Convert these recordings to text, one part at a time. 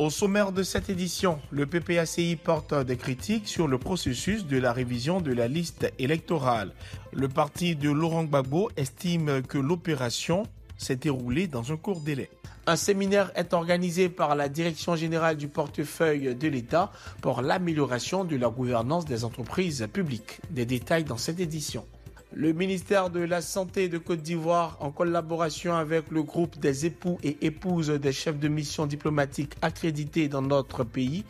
Au sommaire de cette édition, le PPACI porte des critiques sur le processus de la révision de la liste électorale. Le parti de Laurent Gbagbo estime que l'opération s'est déroulée dans un court délai. Un séminaire est organisé par la Direction générale du portefeuille de l'État pour l'amélioration de la gouvernance des entreprises publiques. Des détails dans cette édition. Le ministère de la Santé de Côte d'Ivoire, en collaboration avec le groupe des époux et épouses des chefs de mission diplomatique accrédités dans notre pays,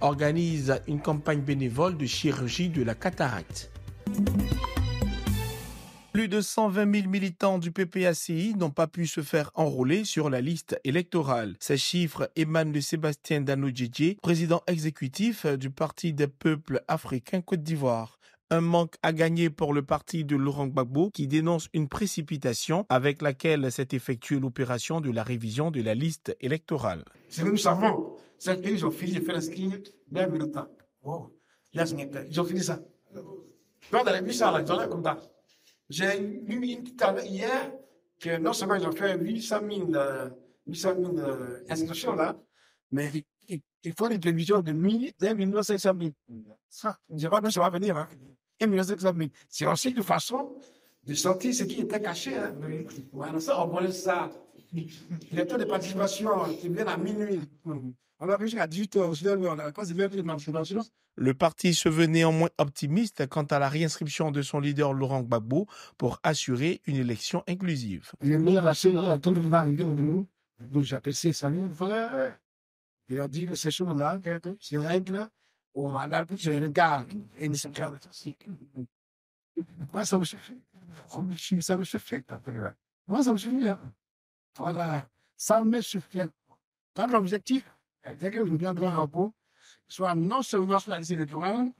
organise une campagne bénévole de chirurgie de la cataracte. Plus de 120 000 militants du PPACI n'ont pas pu se faire enrôler sur la liste électorale. Ces chiffres émanent de Sébastien Dano président exécutif du Parti des peuples africains Côte d'Ivoire un manque à gagner pour le parti de Laurent Gbagbo qui dénonce une précipitation avec laquelle s'est effectuée l'opération de la révision de la liste électorale. nous savons, c'est qu'ils ont fini de faire mais qu'ils même le temps. là, Ils ont fini ça. Dans la mission, la journée comme ça. J'ai lu une petite hier que non seulement ils ont fait 800 000, 800 000 inscriptions là, mais il faut une télévision de 1000, 1 500 000. Ça, je ne sais pas ça va venir. Hein. 1 500 000. C'est aussi une façon de sortir ce qui était caché. Hein. Voilà, ça, on connaît ça. Les taux de participation euh, qui viennent à minuit. On va réussi à 18 h Le parti se veut néanmoins optimiste quant à la réinscription de son leader Laurent Gbagbo pour assurer une élection inclusive. Le meilleur à tout le monde, nous, j'apprécie ça, vrai. You not character. She de her. Well, my not que ça pas this ça me me somos ça Moi, hein. Voilà, ça me Dans objetivo. Dès que vous un rapport, soit non seulement décision de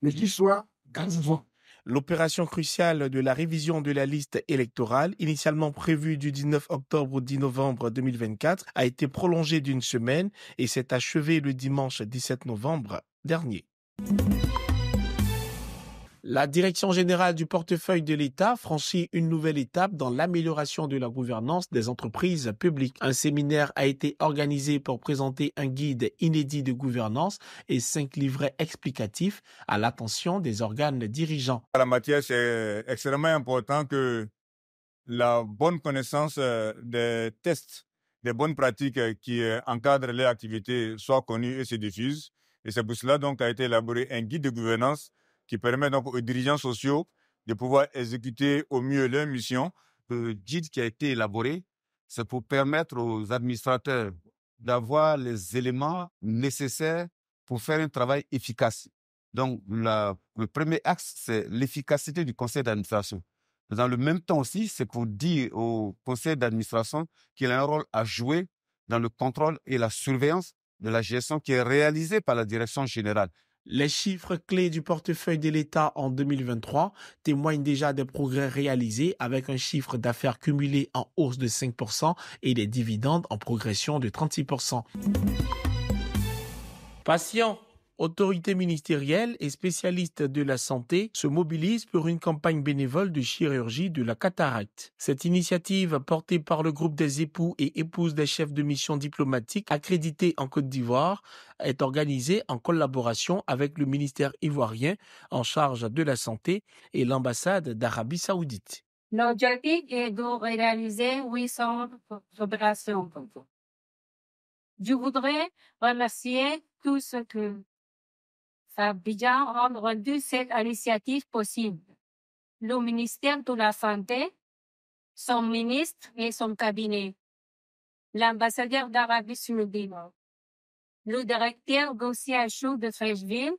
mais qu'il soit gagnant. L'opération cruciale de la révision de la liste électorale, initialement prévue du 19 octobre au 10 novembre 2024, a été prolongée d'une semaine et s'est achevée le dimanche 17 novembre dernier. La Direction générale du portefeuille de l'État franchit une nouvelle étape dans l'amélioration de la gouvernance des entreprises publiques. Un séminaire a été organisé pour présenter un guide inédit de gouvernance et cinq livrets explicatifs à l'attention des organes dirigeants. À la matière, c'est extrêmement important que la bonne connaissance euh, des tests, des bonnes pratiques euh, qui euh, encadrent les activités soient connues et se diffuse. Et c'est pour cela donc été élaboré un guide de gouvernance qui permet donc aux dirigeants sociaux de pouvoir exécuter au mieux leur mission. Le guide qui a été élaboré, c'est pour permettre aux administrateurs d'avoir les éléments nécessaires pour faire un travail efficace. Donc, le premier axe, c'est l'efficacité du conseil d'administration. Dans le même temps aussi, c'est pour dire au conseil d'administration qu'il a un rôle à jouer dans le contrôle et la surveillance de la gestion qui est réalisée par la direction générale. Les chiffres clés du portefeuille de l'État en 2023 témoignent déjà des progrès réalisés avec un chiffre d'affaires cumulé en hausse de 5% et des dividendes en progression de 36%. Passion autorités ministérielles et spécialistes de la santé se mobilisent pour une campagne bénévole de chirurgie de la cataracte. Cette initiative, portée par le groupe des époux et épouses des chefs de mission diplomatique accrédités en Côte d'Ivoire, est organisée en collaboration avec le ministère ivoirien en charge de la santé et l'ambassade d'Arabie saoudite. L'objectif est de réaliser 800 opérations. Je voudrais remercier tous ceux que Abidjan ont rendu cette initiative possible. Le ministère de la Santé, son ministre et son cabinet, l'ambassadeur d'Arabie Saoudite, le directeur du CHU de Freshville,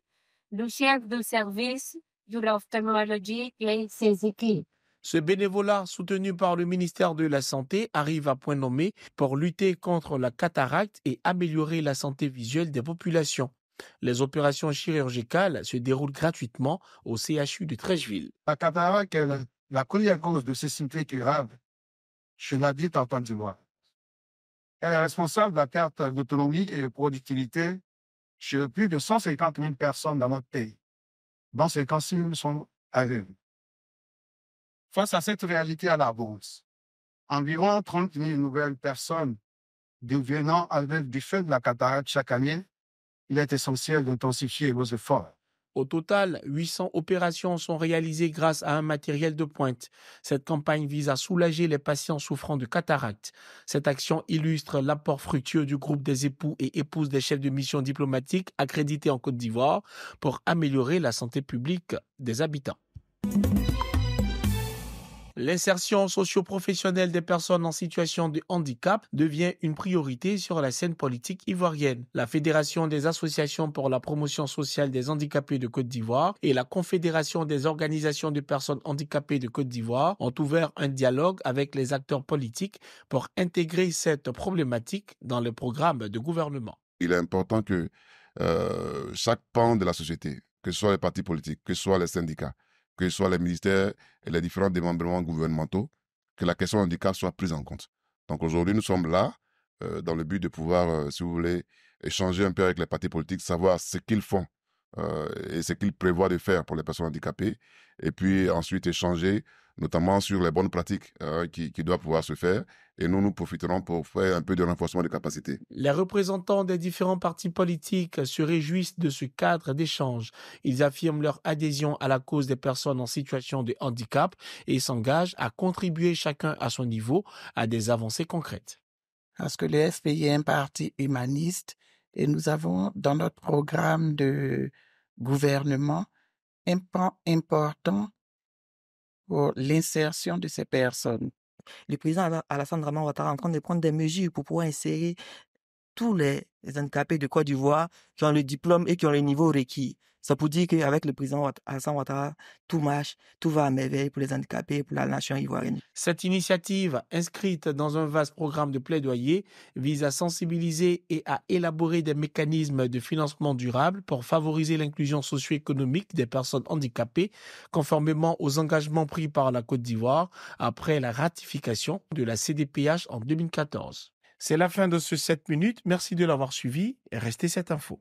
le chef du service de l'ophtalmologie et ses équipes. Ce bénévolat soutenu par le ministère de la Santé arrive à point nommé pour lutter contre la cataracte et améliorer la santé visuelle des populations. Les opérations chirurgicales se déroulent gratuitement au CHU de Trècheville. La cataracte est la première cause de symptômes graves chez l'adulte en du Elle est responsable de la perte d'autonomie et de productivité chez plus de 150 000 personnes dans notre pays, dont 56 000 sont arrivées. Face à cette réalité à la bourse, environ 30 000 nouvelles personnes devenant aveugles du fait de la cataracte chaque année il est essentiel d'intensifier vos efforts. Au total, 800 opérations sont réalisées grâce à un matériel de pointe. Cette campagne vise à soulager les patients souffrant de cataracte. Cette action illustre l'apport fructueux du groupe des époux et épouses des chefs de mission diplomatique accrédités en Côte d'Ivoire pour améliorer la santé publique des habitants. L'insertion socio-professionnelle des personnes en situation de handicap devient une priorité sur la scène politique ivoirienne. La Fédération des associations pour la promotion sociale des handicapés de Côte d'Ivoire et la Confédération des organisations de personnes handicapées de Côte d'Ivoire ont ouvert un dialogue avec les acteurs politiques pour intégrer cette problématique dans le programme de gouvernement. Il est important que euh, chaque pan de la société, que ce soit les partis politiques, que ce soit les syndicats, que ce soit les ministères et les différents démembrements gouvernementaux, que la question du handicap soit prise en compte. Donc aujourd'hui, nous sommes là euh, dans le but de pouvoir, euh, si vous voulez, échanger un peu avec les partis politiques, savoir ce qu'ils font euh, et ce qu'ils prévoit de faire pour les personnes handicapées, et puis ensuite échanger notamment sur les bonnes pratiques euh, qui, doivent pouvoir se faire. Et nous, nous profiterons pour faire un peu de renforcement des capacités. Les représentants des différents partis politiques se réjouissent de ce cadre d'échange. Ils affirment leur adhésion à la cause des personnes en situation de handicap et s'engagent à contribuer chacun à son niveau à des avancées concrètes. Est-ce que le FPI est un parti humaniste et nous avons dans notre programme de gouvernement un important pour l'insertion de ces personnes. Le président Alassane Draman Ouattara est en train de prendre des mesures pour pouvoir insérer tous les handicapés de Côte d'Ivoire qui ont le diplôme et qui ont les niveaux requis. Ça pour dire qu'avec le président Hassan Ouattara, tout marche, tout va à merveille pour les handicapés, pour la nation ivoirienne. Cette initiative, inscrite dans un vaste programme de plaidoyer, vise à sensibiliser et à élaborer des mécanismes de financement durable pour favoriser l'inclusion socio-économique des personnes handicapées, conformément aux engagements pris par la Côte d'Ivoire après la ratification de la CDPH en 2014. C'est la fin de ce 7 minutes. Merci de l'avoir suivi et restez cette info.